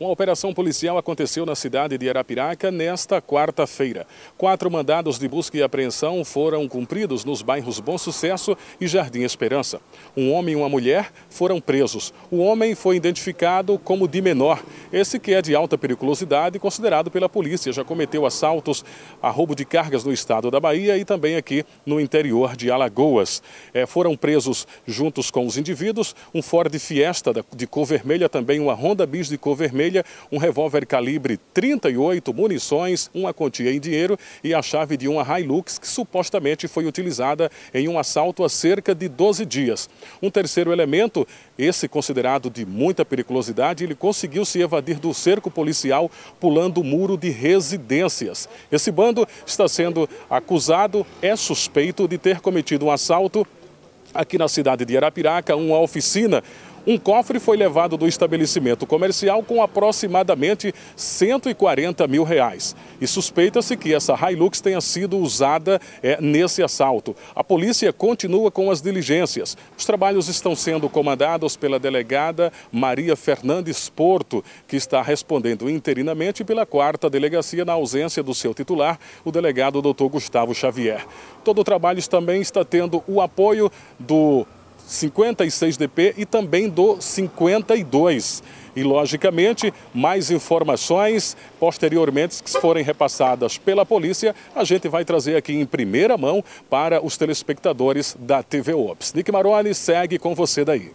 Uma operação policial aconteceu na cidade de Arapiraca nesta quarta-feira. Quatro mandados de busca e apreensão foram cumpridos nos bairros Bom Sucesso e Jardim Esperança. Um homem e uma mulher foram presos. O homem foi identificado como de menor. Esse que é de alta periculosidade, considerado pela polícia, já cometeu assaltos a roubo de cargas no estado da Bahia e também aqui no interior de Alagoas. É, foram presos juntos com os indivíduos um Ford Fiesta de cor vermelha, também uma Honda Bis de cor vermelha vermelha, um revólver calibre 38, munições, uma quantia em dinheiro e a chave de uma Hilux que supostamente foi utilizada em um assalto há cerca de 12 dias. Um terceiro elemento, esse considerado de muita periculosidade, ele conseguiu se evadir do cerco policial pulando o muro de residências. Esse bando está sendo acusado, é suspeito de ter cometido um assalto aqui na cidade de Arapiraca, uma oficina um cofre foi levado do estabelecimento comercial com aproximadamente 140 mil reais. E suspeita-se que essa Hilux tenha sido usada é, nesse assalto. A polícia continua com as diligências. Os trabalhos estão sendo comandados pela delegada Maria Fernandes Porto, que está respondendo interinamente pela quarta delegacia na ausência do seu titular, o delegado doutor Gustavo Xavier. Todo o trabalho também está tendo o apoio do 56DP e também do 52. E, logicamente, mais informações posteriormente que forem repassadas pela polícia, a gente vai trazer aqui em primeira mão para os telespectadores da TV Ops. Nick Maroni segue com você daí.